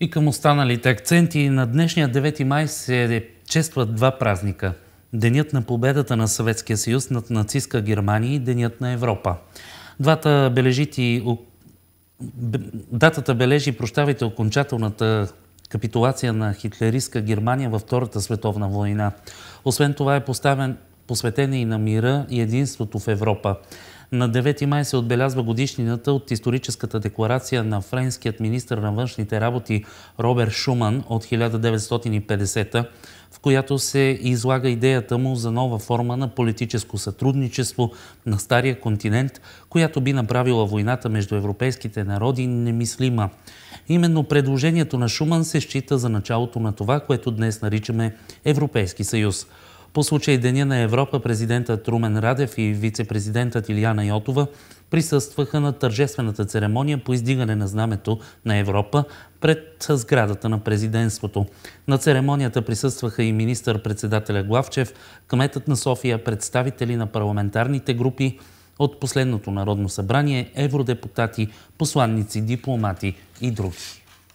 И към останалите акценти на днешния 9 май се честват два празника. Денят на победата на Съветския съюз над нацистска Германия и Денят на Европа. Двата бележити... Датата бележи, прощавайте, окончателната капитулация на хитлеристка Германия във Втората световна война. Освен това е поставен, посветена и на мира и единството в Европа. На 9 май се отбелязва годишнината от историческата декларация на френският министр на външните работи Робер Шуман от 1950 в която се излага идеята му за нова форма на политическо сътрудничество на Стария континент, която би направила войната между европейските народи немислима. Именно предложението на Шуман се счита за началото на това, което днес наричаме Европейски съюз. По случай Деня на Европа, президентът Румен Радев и вице-президентът Илияна Йотова присъстваха на тържествената церемония по издигане на знамето на Европа пред сградата на президентството. На церемонията присъстваха и министър-председателя Главчев, кметът на София, представители на парламентарните групи от последното Народно събрание, евродепутати, посланници, дипломати и други.